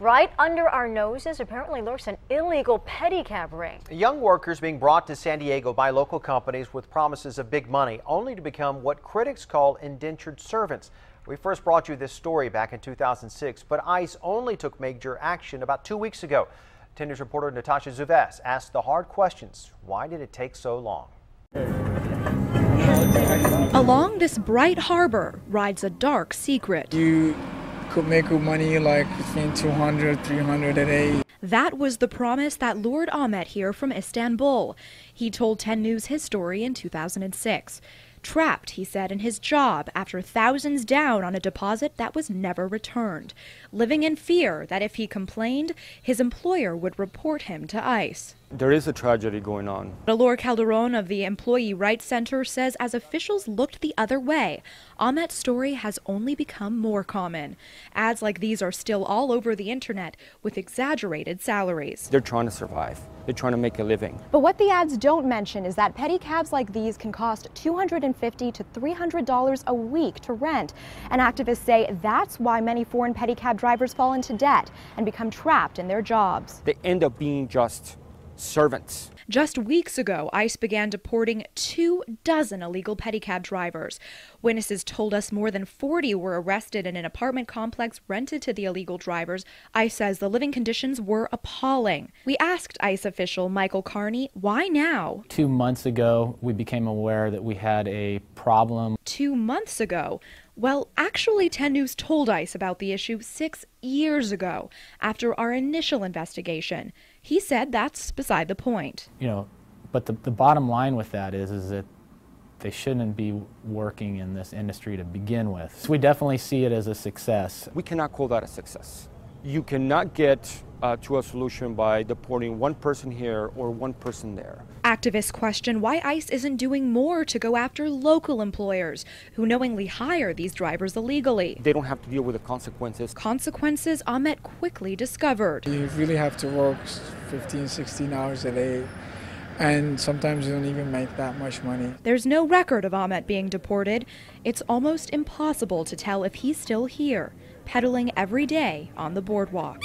Right under our noses apparently lurks an illegal pedicab ring. Young workers being brought to San Diego by local companies with promises of big money, only to become what critics call indentured servants. We first brought you this story back in 2006, but ICE only took major action about two weeks ago. 10 News reporter Natasha Zuves asked the hard questions. Why did it take so long? Along this bright harbor rides a dark secret. You could make money like between 200, 300 a day. That was the promise that lured Ahmet here from Istanbul. He told 10 News his story in 2006 trapped, he said, in his job after thousands down on a deposit that was never returned, living in fear that if he complained, his employer would report him to ICE. There is a tragedy going on. Dolor Calderon of the Employee Rights Center says as officials looked the other way, Ahmet's story has only become more common. Ads like these are still all over the internet with exaggerated salaries. They're trying to survive. They're trying to make a living. But what the ads don't mention is that pedicabs like these can cost $250 to $300 a week to rent. And activists say that's why many foreign pedicab drivers fall into debt and become trapped in their jobs. They end up being just servants. Just weeks ago, ICE began deporting two dozen illegal pedicab drivers. Witnesses told us more than 40 were arrested in an apartment complex rented to the illegal drivers. ICE says the living conditions were appalling. We asked ICE official Michael Carney, why now? Two months ago, we became aware that we had a problem two months ago. Well, actually, 10 News told ICE about the issue six years ago after our initial investigation. He said that's beside the point. You know, but the, the bottom line with that is, is that they shouldn't be working in this industry to begin with. So we definitely see it as a success. We cannot call that a success. You cannot get uh, to a solution by deporting one person here or one person there. Activists question why ICE isn't doing more to go after local employers who knowingly hire these drivers illegally. They don't have to deal with the consequences. Consequences Ahmet quickly discovered. You really have to work 15, 16 hours a day and sometimes you don't even make that much money. There's no record of Ahmet being deported. It's almost impossible to tell if he's still here, pedaling every day on the boardwalk.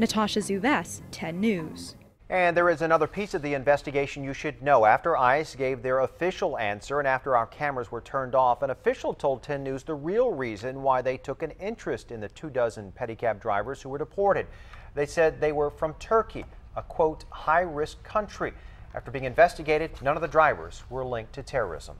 Natasha Zuves, 10 News. And there is another piece of the investigation you should know. After ICE gave their official answer and after our cameras were turned off, an official told 10 News the real reason why they took an interest in the two dozen pedicab drivers who were deported. They said they were from Turkey, a quote, high risk country. After being investigated, none of the drivers were linked to terrorism.